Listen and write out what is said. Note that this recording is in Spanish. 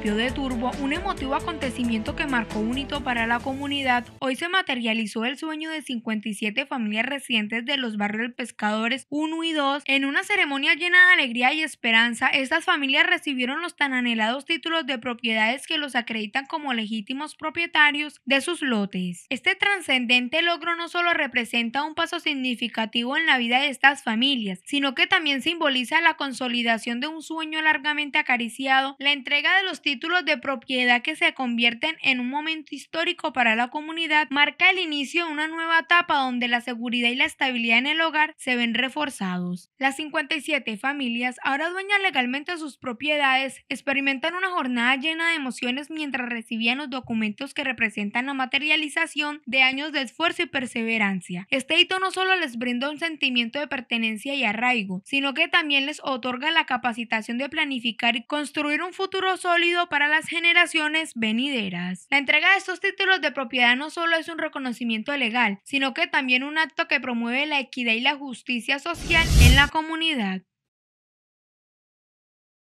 de Turbo, un emotivo acontecimiento que marcó un hito para la comunidad, hoy se materializó el sueño de 57 familias residentes de los barrios Pescadores 1 y 2. En una ceremonia llena de alegría y esperanza, estas familias recibieron los tan anhelados títulos de propiedades que los acreditan como legítimos propietarios de sus lotes. Este trascendente logro no solo representa un paso significativo en la vida de estas familias, sino que también simboliza la consolidación de un sueño largamente acariciado, la entrega de los títulos títulos de propiedad que se convierten en un momento histórico para la comunidad, marca el inicio de una nueva etapa donde la seguridad y la estabilidad en el hogar se ven reforzados. Las 57 familias, ahora dueñas legalmente de sus propiedades, experimentan una jornada llena de emociones mientras recibían los documentos que representan la materialización de años de esfuerzo y perseverancia. Este hito no solo les brinda un sentimiento de pertenencia y arraigo, sino que también les otorga la capacitación de planificar y construir un futuro sólido para las generaciones venideras. La entrega de estos títulos de propiedad no solo es un reconocimiento legal, sino que también un acto que promueve la equidad y la justicia social en la comunidad.